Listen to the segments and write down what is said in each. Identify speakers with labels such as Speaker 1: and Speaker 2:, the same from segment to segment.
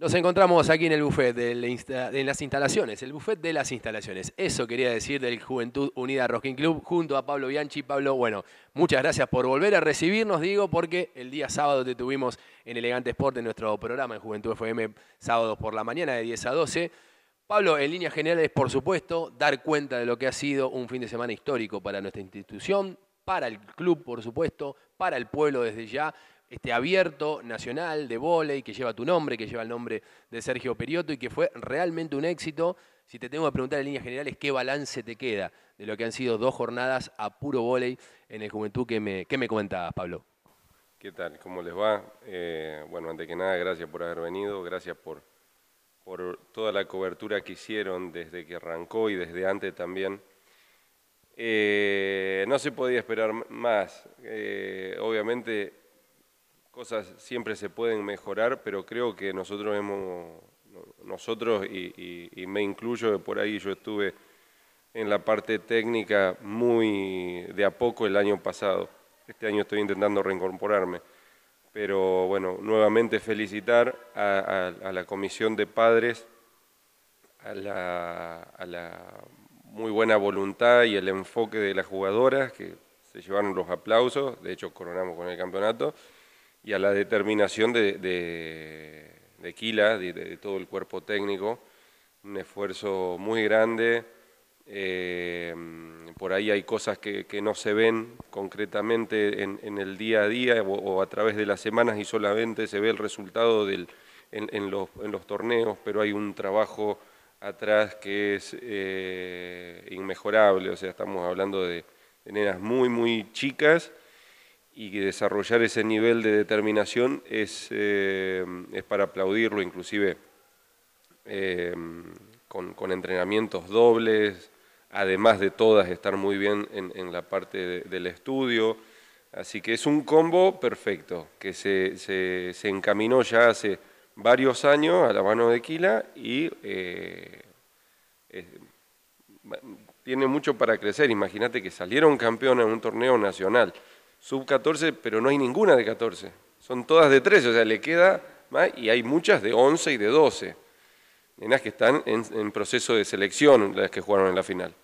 Speaker 1: Nos encontramos aquí en el buffet, de las instalaciones, el buffet de las instalaciones. Eso quería decir del Juventud Unida Rocking Club junto a Pablo Bianchi. Pablo, bueno, muchas gracias por volver a recibirnos, digo, porque el día sábado te tuvimos en Elegante Sport en nuestro programa en Juventud FM, sábados por la mañana de 10 a 12. Pablo, en líneas generales, por supuesto, dar cuenta de lo que ha sido un fin de semana histórico para nuestra institución, para el club, por supuesto, para el pueblo desde ya, este abierto nacional de volei que lleva tu nombre, que lleva el nombre de Sergio Perioto y que fue realmente un éxito. Si te tengo que preguntar en líneas generales, ¿qué balance te queda de lo que han sido dos jornadas a puro volei en el Juventud que me, me comentabas, Pablo?
Speaker 2: ¿Qué tal? ¿Cómo les va? Eh, bueno, antes que nada, gracias por haber venido, gracias por, por toda la cobertura que hicieron desde que arrancó y desde antes también. Eh, no se podía esperar más. Eh, obviamente cosas siempre se pueden mejorar, pero creo que nosotros hemos, nosotros y, me incluyo, por ahí yo estuve en la parte técnica muy de a poco el año pasado. Este año estoy intentando reincorporarme. Pero bueno, nuevamente felicitar a, la comisión de padres, a la, a la, muy buena voluntad y el enfoque de las jugadoras, que se llevaron los aplausos, de hecho coronamos con el campeonato y a la determinación de, de, Kila, de, todo el cuerpo técnico. Un esfuerzo muy grande. Eh, por ahí hay cosas que, no se ven concretamente en, el día a día o, a través de las semanas y solamente se ve el resultado en, los, torneos, pero hay un trabajo atrás que es eh, inmejorable. O sea, estamos hablando de, de nenas muy, muy chicas y desarrollar ese nivel de determinación es, eh, para aplaudirlo, inclusive eh, con, entrenamientos dobles, además de todas estar muy bien en, la parte del estudio. Así que es un combo perfecto, que se, encaminó ya hace varios años a la mano de Kila y eh, tiene mucho para crecer. Imagínate que salieron campeón en un torneo nacional sub-14, pero no hay ninguna de 14. Son todas de 13, o sea, le queda más y hay muchas de
Speaker 1: 11 y de 12. Nenas que están en proceso de selección, las que jugaron en la final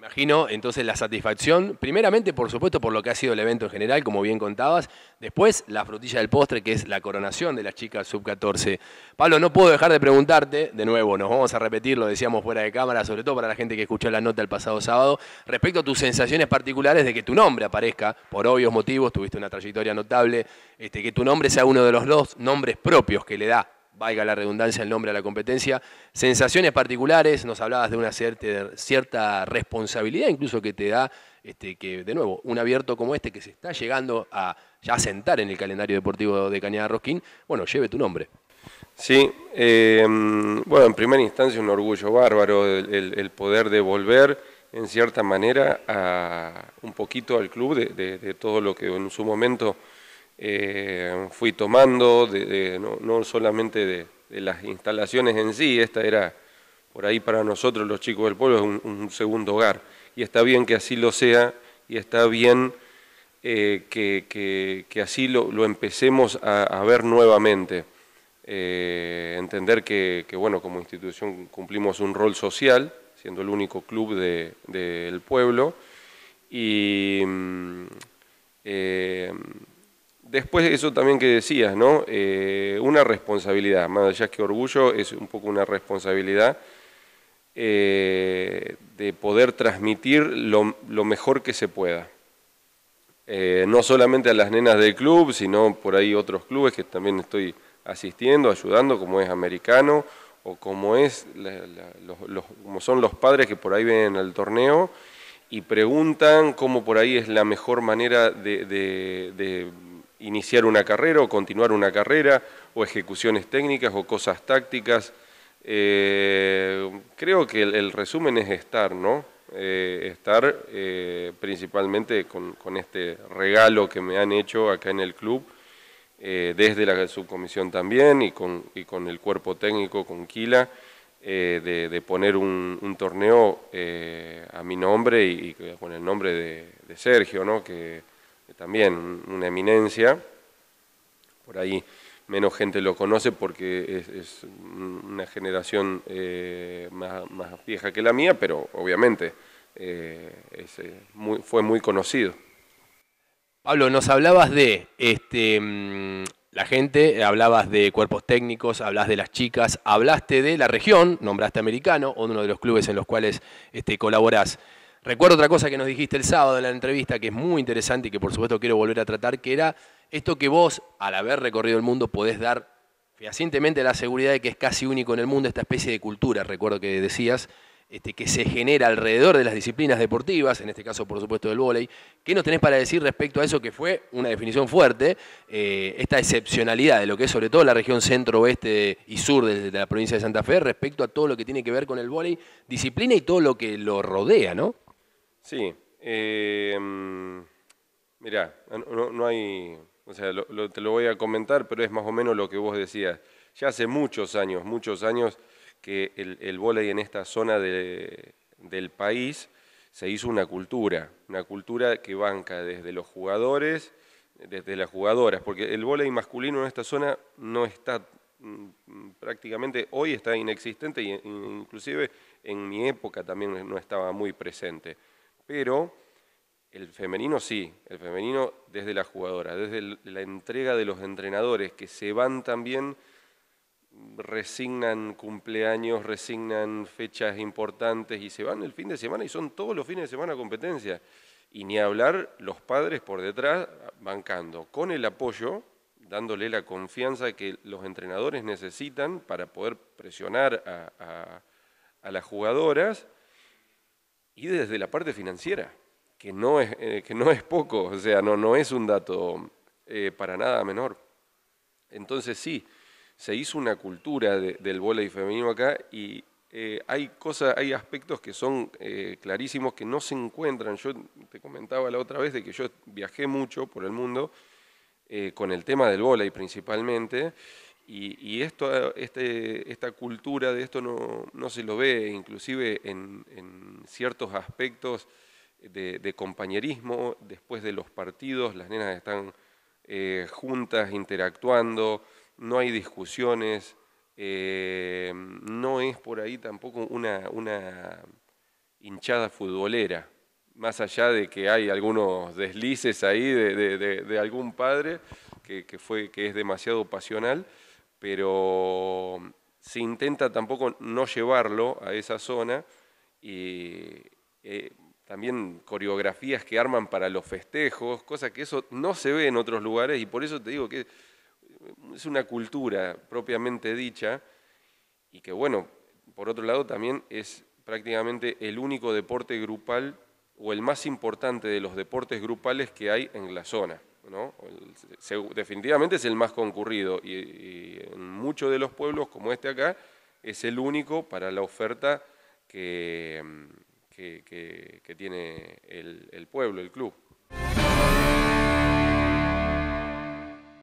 Speaker 1: imagino, entonces la satisfacción, primeramente, por supuesto, por lo que ha sido el evento en general, como bien contabas, después la frutilla del postre, que es la coronación de las chicas sub-14. Pablo, no puedo dejar de preguntarte, de nuevo, nos vamos a repetir, lo decíamos fuera de cámara, sobre todo para la gente que escuchó la nota el pasado sábado, respecto a tus sensaciones particulares de que tu nombre aparezca, por obvios motivos, tuviste una trayectoria notable, este, que tu nombre sea uno de los dos nombres propios que le da valga la redundancia el nombre a la competencia, sensaciones particulares, nos hablabas de una cierta, responsabilidad incluso que te da, este, que de nuevo, un abierto como este que se está llegando a ya sentar en el calendario deportivo de Cañada Rosquín, bueno, lleve tu nombre.
Speaker 2: Sí, em, bueno, en primera instancia un orgullo bárbaro el, poder devolver en cierta manera a, un poquito al club de todo lo que en su momento eh, fui tomando, no, solamente de, las instalaciones en sí, esta era, por ahí para nosotros los chicos del pueblo, es un, segundo hogar. Y está bien que así lo sea, y está bien eh, que, así lo, empecemos a, ver nuevamente. Eh, entender que, bueno, como institución cumplimos un rol social, siendo el único club del pueblo, y mm, Después eso también que decías, ¿no? Eh, una responsabilidad, más allá que orgullo, es un poco una responsabilidad eh, de poder transmitir lo, mejor que se pueda. Eh, no solamente a las nenas del club, sino por ahí otros clubes que también estoy asistiendo, ayudando, como es Americano, o como, es como son los padres que por ahí ven al torneo y preguntan cómo por ahí es la mejor manera de iniciar una carrera o continuar una carrera, o ejecuciones técnicas o cosas tácticas. Eh, creo que el, resumen es estar, ¿no? Eh, estar eh, principalmente con, este regalo que me han hecho acá en el club, desde la subcomisión también y con, y con el cuerpo técnico, con Kila, de, poner un, torneo a mi nombre y, con el nombre de, de Sergio, ¿no? Que, también una eminencia, por ahí menos gente lo conoce porque es, una generación eh, más, vieja que la mía, pero
Speaker 1: obviamente eh, eh, fue muy conocido. Pablo, nos hablabas de este, mm, la gente, hablabas de cuerpos técnicos, hablas de las chicas, hablaste de la región, nombraste americano, uno de los clubes en los cuales este, colaborás. Recuerdo otra cosa que nos dijiste el sábado en la entrevista, que es muy interesante y que por supuesto quiero volver a tratar, que era esto que vos, al haber recorrido el mundo, podés dar fehacientemente la seguridad de que es casi único en el mundo esta especie de cultura, recuerdo que decías, este, que se genera alrededor de las disciplinas deportivas, en este caso por supuesto del vóley. ¿Qué nos tenés para decir respecto a eso que fue una definición fuerte, eh, esta excepcionalidad de lo que es sobre todo la región centro, oeste y sur de, la provincia de Santa Fe respecto a todo lo que tiene que ver con el vóley, disciplina y todo lo que lo rodea, ¿no?
Speaker 2: Sí, eh, mirá, no, hay, o sea, te lo voy a comentar, pero es más o menos lo que vos decías. Ya hace muchos años, muchos años que el, el vóley en esta zona del país se hizo una cultura, una cultura que banca desde los jugadores, desde las jugadoras, porque el vóley masculino en esta zona no está mm, prácticamente hoy está inexistente e inclusive en mi época también no estaba muy presente pero el femenino sí, el femenino desde la jugadora, desde la entrega de los entrenadores que se van también, resignan cumpleaños, resignan fechas importantes y se van el fin de semana y son todos los fines de semana competencia. Y ni hablar los padres por detrás bancando, con el apoyo, dándole la confianza que los entrenadores necesitan para poder presionar a las jugadoras y desde la parte financiera, que no es, eh, que no es poco, o sea, no, no es un dato eh, para nada menor. Entonces sí, se hizo una cultura del voleibol femenino acá y eh, hay cosas, hay aspectos que son clarísimos que no se encuentran. Yo te comentaba la otra vez de que yo viajé mucho por el mundo con el tema del voleibol principalmente. Y, esto, este, esta cultura de esto no, se lo ve, inclusive en, ciertos aspectos de, compañerismo, después de los partidos, las nenas están eh, juntas, interactuando, no hay discusiones, eh, no es por ahí tampoco una, hinchada futbolera, más allá de que hay algunos deslices ahí de, algún padre que, fue, que es demasiado pasional pero se intenta tampoco no llevarlo a esa zona. y eh, también coreografías que arman para los festejos, cosas que eso no se ve en otros lugares y por eso te digo que es una cultura propiamente dicha y que bueno, por otro lado también es prácticamente el único deporte grupal o el más importante de los deportes grupales que hay en la zona. ¿no? Definitivamente es el más concurrido y muchos de los pueblos, como este acá, es el único para la oferta que, que, tiene el pueblo, el club.